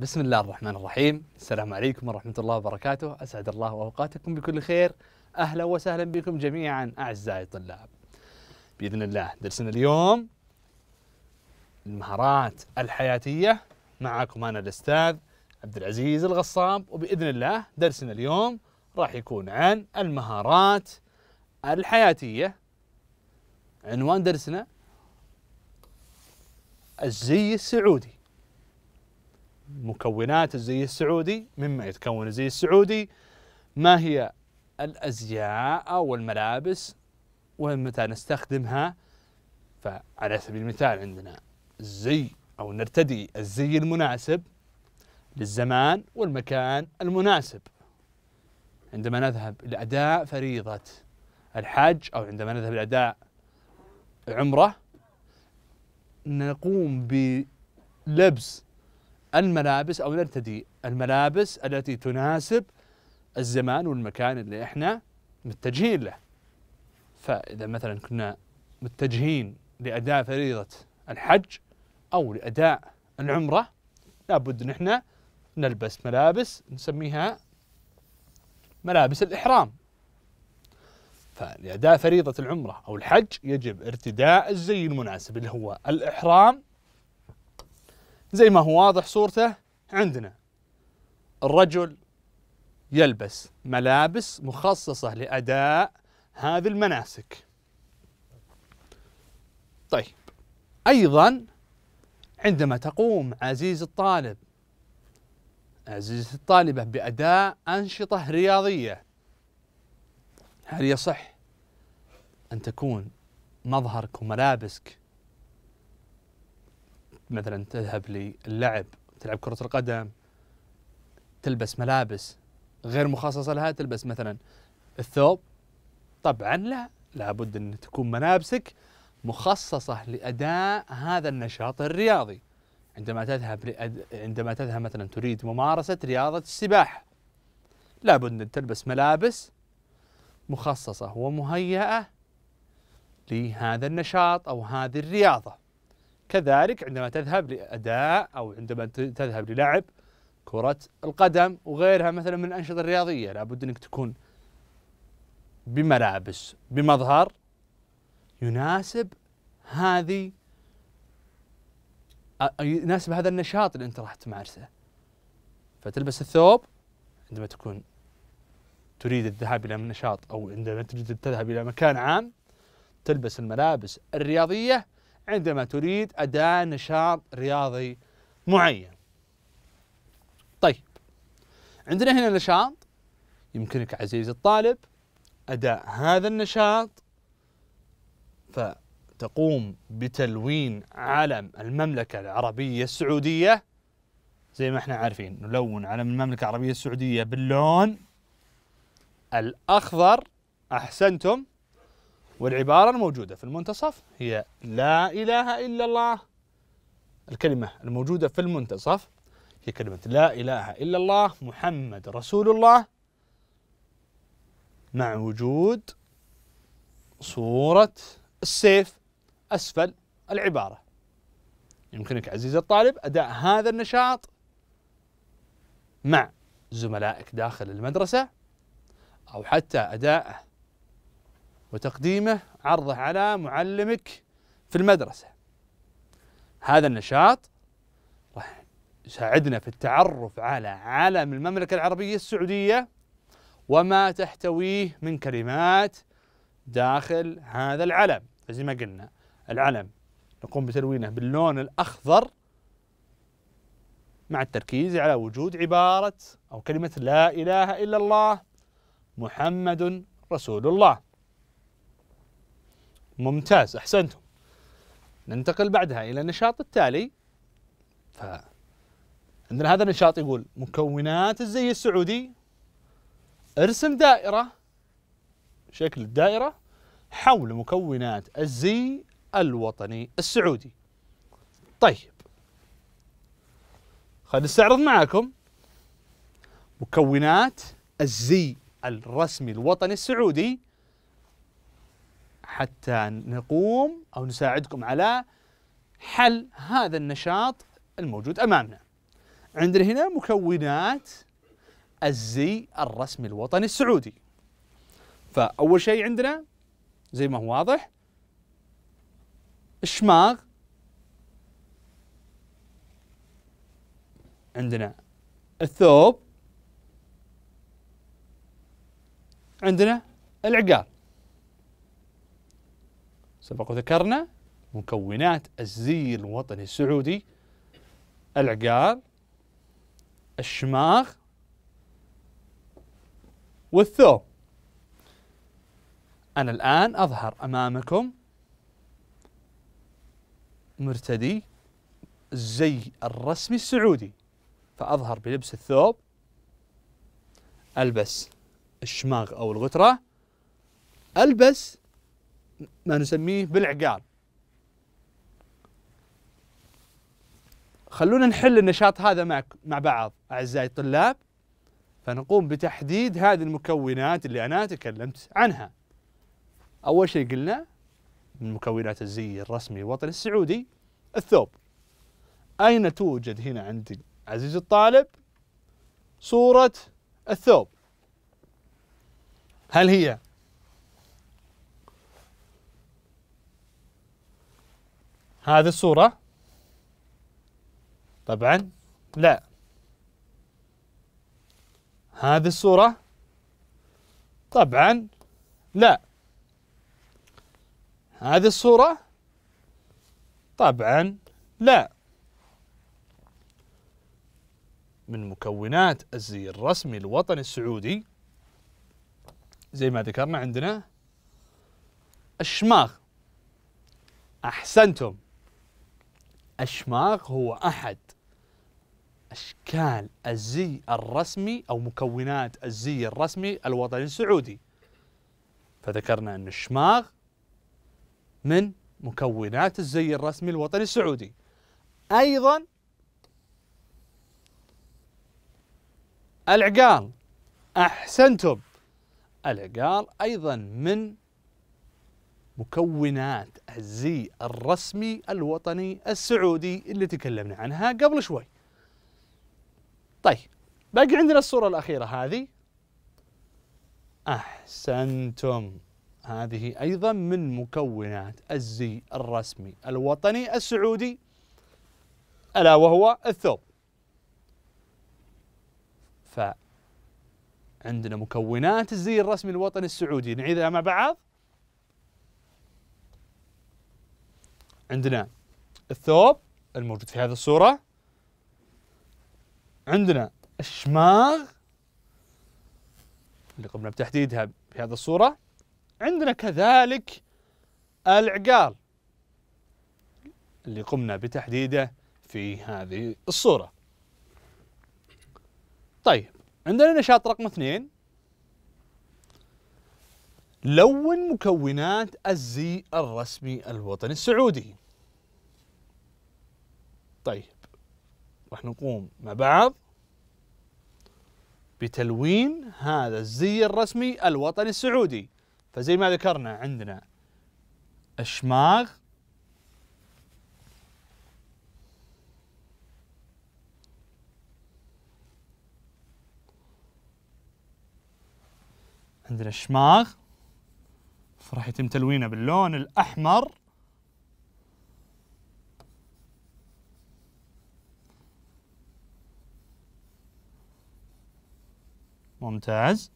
بسم الله الرحمن الرحيم السلام عليكم ورحمة الله وبركاته أسعد الله أوقاتكم بكل خير أهلا وسهلا بكم جميعا أعزائي الطلاب بإذن الله درسنا اليوم المهارات الحياتية معكم أنا الأستاذ عبد العزيز الغصاب وبإذن الله درسنا اليوم راح يكون عن المهارات الحياتية عنوان درسنا الزي السعودي مكونات الزي السعودي مما يتكون الزي السعودي ما هي الأزياء أو الملابس ومتى نستخدمها فعلى سبيل المثال عندنا الزي أو نرتدي الزي المناسب للزمان والمكان المناسب عندما نذهب لأداء فريضة الحج أو عندما نذهب لأداء عمرة نقوم بلبس الملابس أو نرتدي الملابس التي تناسب الزمان والمكان اللي إحنا متجهين له فإذا مثلا كنا متجهين لأداء فريضة الحج أو لأداء العمرة لابد أن إحنا نلبس ملابس نسميها ملابس الإحرام فلأداء فريضة العمرة أو الحج يجب ارتداء الزي المناسب اللي هو الإحرام زي ما هو واضح صورته عندنا الرجل يلبس ملابس مخصصة لأداء هذه المناسك طيب أيضا عندما تقوم عزيز الطالب عزيز الطالبة بأداء أنشطة رياضية هل يصح أن تكون مظهرك وملابسك مثلا تذهب للعب تلعب كرة القدم تلبس ملابس غير مخصصة لها تلبس مثلا الثوب طبعا لا لابد أن تكون ملابسك مخصصة لأداء هذا النشاط الرياضي عندما تذهب لأد... عندما تذهب مثلا تريد ممارسة رياضة السباحة لابد أن تلبس ملابس مخصصة ومهيئة لهذا النشاط أو هذه الرياضة كذلك عندما تذهب لأداء أو عندما تذهب للعب كرة القدم وغيرها مثلا من الأنشطة الرياضية لابد أنك تكون بملابس بمظهر يناسب هذه يناسب هذا النشاط اللي أنت راح تمارسه فتلبس الثوب عندما تكون تريد الذهاب إلى نشاط أو عندما تريد تذهب إلى مكان عام تلبس الملابس الرياضية عندما تريد أداء نشاط رياضي معين طيب عندنا هنا نشاط يمكنك عزيزي الطالب أداء هذا النشاط فتقوم بتلوين علم المملكة العربية السعودية زي ما احنا عارفين نلون علم المملكة العربية السعودية باللون الأخضر أحسنتم والعبارة الموجودة في المنتصف هي لا إله إلا الله الكلمة الموجودة في المنتصف هي كلمة لا إله إلا الله محمد رسول الله مع وجود صورة السيف أسفل العبارة يمكنك عزيزي الطالب أداء هذا النشاط مع زملائك داخل المدرسة أو حتى أداءه وتقديمه عرضه على معلمك في المدرسة هذا النشاط راح يساعدنا في التعرف على عالم المملكة العربية السعودية وما تحتويه من كلمات داخل هذا العلم فزي ما قلنا العلم نقوم بتلوينه باللون الأخضر مع التركيز على وجود عبارة أو كلمة لا إله إلا الله محمد رسول الله ممتاز أحسنتم ننتقل بعدها إلى النشاط التالي ف عندنا هذا النشاط يقول مكونات الزي السعودي ارسم دائرة شكل الدائرة حول مكونات الزي الوطني السعودي طيب خلينا نستعرض معاكم مكونات الزي الرسمي الوطني السعودي حتى نقوم أو نساعدكم على حل هذا النشاط الموجود أمامنا عندنا هنا مكونات الزي الرسمي الوطني السعودي فأول شيء عندنا زي ما هو واضح الشماغ عندنا الثوب عندنا العقال سبق وذكرنا مكونات الزي الوطني السعودي العقال الشماغ والثوب أنا الآن أظهر أمامكم مرتدي الزي الرسمي السعودي فأظهر بلبس الثوب ألبس الشماغ أو الغترة ألبس ما نسميه بالعقال خلونا نحل النشاط هذا معك مع بعض أعزائي الطلاب فنقوم بتحديد هذه المكونات اللي أنا تكلمت عنها أول شيء قلنا من مكونات الزي الرسمي الوطني السعودي الثوب أين توجد هنا عندي عزيزي الطالب صورة الثوب هل هي هذه الصورة طبعا لا هذه الصورة طبعا لا هذه الصورة طبعا لا من مكونات الزي الرسمي الوطني السعودي زي ما ذكرنا عندنا الشماغ أحسنتم الشماغ هو أحد أشكال الزي الرسمي أو مكونات الزي الرسمي الوطني السعودي فذكرنا أن الشماغ من مكونات الزي الرسمي الوطني السعودي أيضا العقال أحسنتم العقال أيضا من مكونات الزي الرسمي الوطني السعودي اللي تكلمنا عنها قبل شوي طيب باقي عندنا الصورة الأخيرة هذه أحسنتم هذه أيضا من مكونات الزي الرسمي الوطني السعودي ألا وهو الثوب فعندنا عندنا مكونات الزي الرسمي الوطني السعودي نعيدها مع بعض عندنا الثوب الموجود في هذه الصورة عندنا الشماغ اللي قمنا بتحديدها في هذه الصورة عندنا كذلك العقال اللي قمنا بتحديده في هذه الصورة طيب عندنا نشاط رقم اثنين لون مكونات الزي الرسمي الوطني السعودي طيب راح نقوم مع بعض بتلوين هذا الزي الرسمي الوطني السعودي فزي ما ذكرنا عندنا الشماغ عندنا الشماغ فراح يتم تلوينه باللون الأحمر ممتاز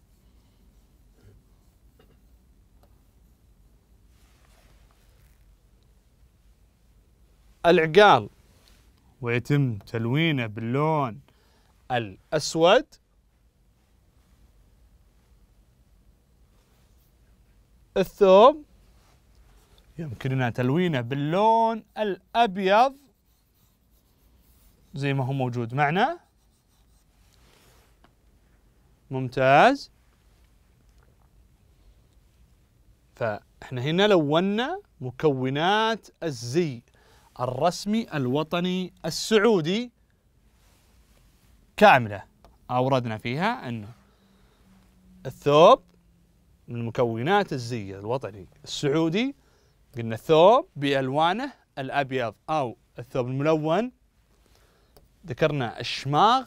العقال ويتم تلوينه باللون الأسود الثوب يمكننا تلوينه باللون الأبيض زي ما هو موجود معنا ممتاز فإحنا هنا لونا مكونات الزي الرسمي الوطني السعودي كاملة أوردنا فيها أن الثوب من مكونات الزي الوطني السعودي قلنا الثوب بألوانه الأبيض أو الثوب الملون ذكرنا الشماغ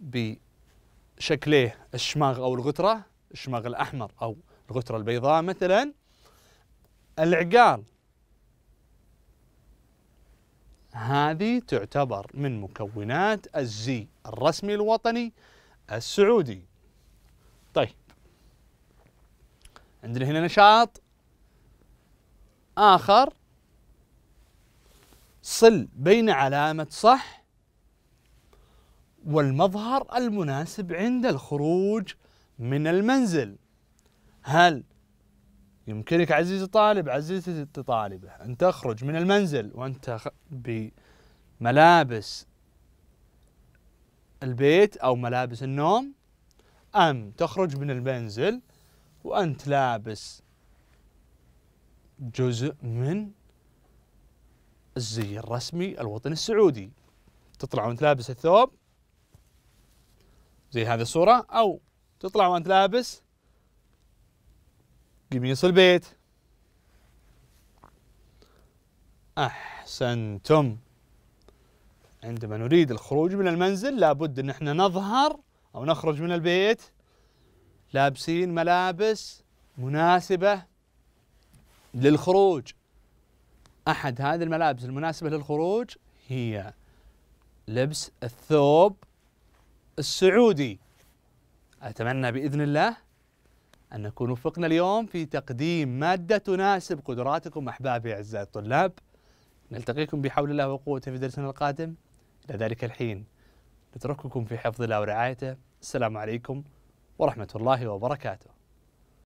بشكليه الشماغ أو الغترة الشماغ الأحمر أو الغترة البيضاء مثلا العقال هذه تعتبر من مكونات الزي الرسمي الوطني السعودي طيب عندنا هنا نشاط آخر صل بين علامة صح والمظهر المناسب عند الخروج من المنزل هل يمكنك عزيزي الطالب عزيزتي الطالبة أن تخرج من المنزل وأنت بملابس البيت أو ملابس النوم أم تخرج من المنزل وأنت لابس جزء من الزي الرسمي الوطني السعودي تطلع وانت لابس الثوب زي هذه الصورة أو تطلع وانت لابس قميص البيت أحسنتم عندما نريد الخروج من المنزل لابد أن احنا نظهر أو نخرج من البيت لابسين ملابس مناسبة للخروج أحد هذه الملابس المناسبة للخروج هي لبس الثوب السعودي أتمنى بإذن الله أن نكون وفقنا اليوم في تقديم مادة تناسب قدراتكم أحبابي أعزائي الطلاب نلتقيكم بحول الله وقوته في درسنا القادم إلى ذلك الحين نترككم في حفظ الله ورعايته السلام عليكم ورحمة الله وبركاته